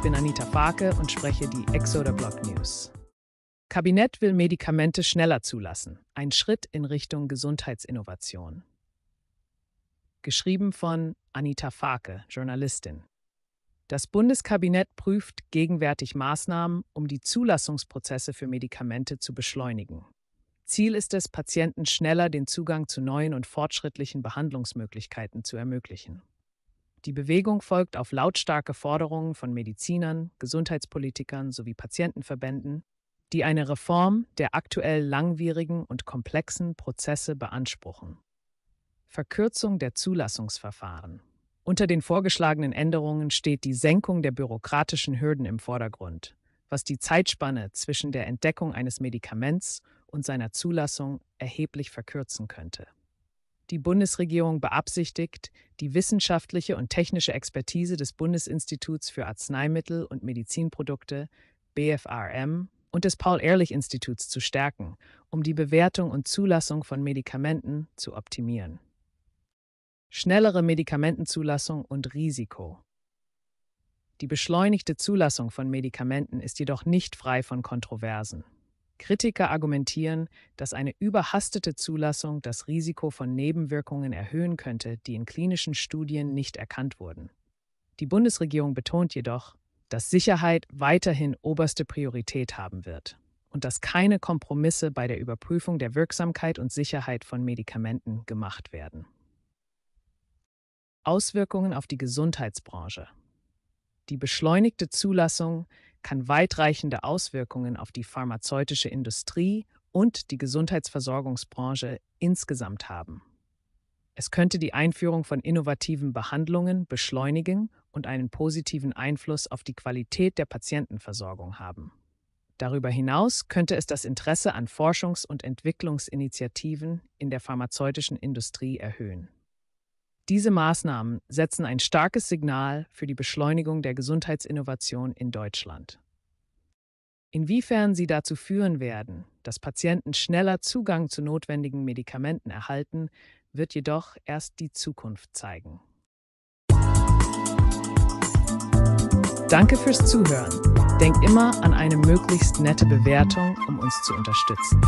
Ich bin Anita Farke und spreche die Exoder Block News. Kabinett will Medikamente schneller zulassen. Ein Schritt in Richtung Gesundheitsinnovation. Geschrieben von Anita Farke, Journalistin. Das Bundeskabinett prüft gegenwärtig Maßnahmen, um die Zulassungsprozesse für Medikamente zu beschleunigen. Ziel ist es, Patienten schneller den Zugang zu neuen und fortschrittlichen Behandlungsmöglichkeiten zu ermöglichen. Die Bewegung folgt auf lautstarke Forderungen von Medizinern, Gesundheitspolitikern sowie Patientenverbänden, die eine Reform der aktuell langwierigen und komplexen Prozesse beanspruchen. Verkürzung der Zulassungsverfahren. Unter den vorgeschlagenen Änderungen steht die Senkung der bürokratischen Hürden im Vordergrund, was die Zeitspanne zwischen der Entdeckung eines Medikaments und seiner Zulassung erheblich verkürzen könnte. Die Bundesregierung beabsichtigt, die wissenschaftliche und technische Expertise des Bundesinstituts für Arzneimittel und Medizinprodukte BFRM und des Paul-Ehrlich-Instituts zu stärken, um die Bewertung und Zulassung von Medikamenten zu optimieren. Schnellere Medikamentenzulassung und Risiko. Die beschleunigte Zulassung von Medikamenten ist jedoch nicht frei von Kontroversen. Kritiker argumentieren, dass eine überhastete Zulassung das Risiko von Nebenwirkungen erhöhen könnte, die in klinischen Studien nicht erkannt wurden. Die Bundesregierung betont jedoch, dass Sicherheit weiterhin oberste Priorität haben wird und dass keine Kompromisse bei der Überprüfung der Wirksamkeit und Sicherheit von Medikamenten gemacht werden. Auswirkungen auf die Gesundheitsbranche. Die beschleunigte Zulassung kann weitreichende Auswirkungen auf die pharmazeutische Industrie und die Gesundheitsversorgungsbranche insgesamt haben. Es könnte die Einführung von innovativen Behandlungen beschleunigen und einen positiven Einfluss auf die Qualität der Patientenversorgung haben. Darüber hinaus könnte es das Interesse an Forschungs- und Entwicklungsinitiativen in der pharmazeutischen Industrie erhöhen. Diese Maßnahmen setzen ein starkes Signal für die Beschleunigung der Gesundheitsinnovation in Deutschland. Inwiefern sie dazu führen werden, dass Patienten schneller Zugang zu notwendigen Medikamenten erhalten, wird jedoch erst die Zukunft zeigen. Danke fürs Zuhören. Denk immer an eine möglichst nette Bewertung, um uns zu unterstützen.